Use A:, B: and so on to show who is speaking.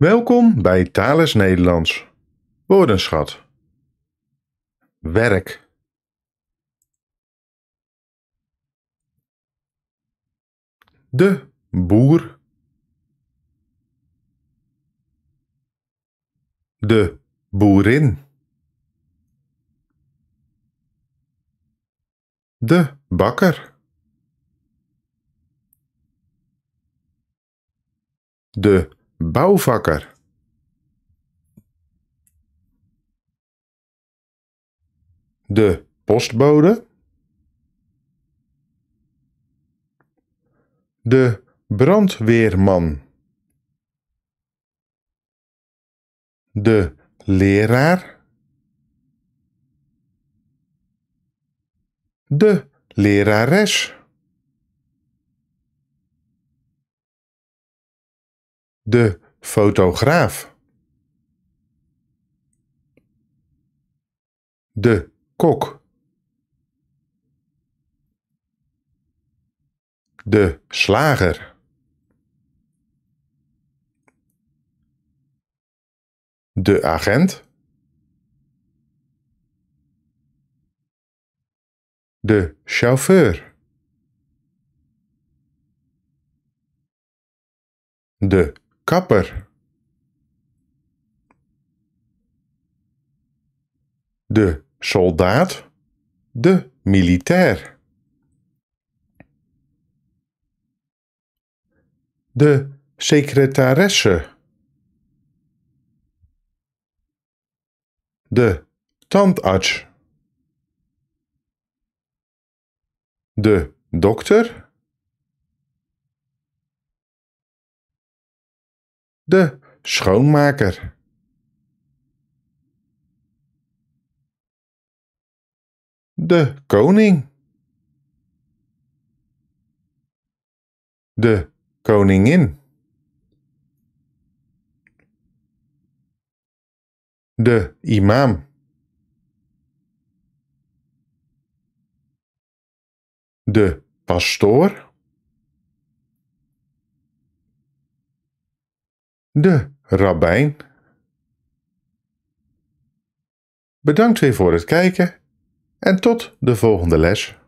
A: Welkom bij Tales Nederlands. Woordenschat. Werk. De boer. De boerin. De bakker. De Bouwvakker. De postbode. De brandweerman. De leraar. De lerares. de fotograaf. De kok. De slager. De agent. De chauffeur. De kapper. De soldaat, de militair. De secretaresse. De tandarts. De dokter de schoonmaker. De koning. De koningin. De imam. De pastoor. de rabbijn. Bedankt weer voor het kijken en tot de volgende les.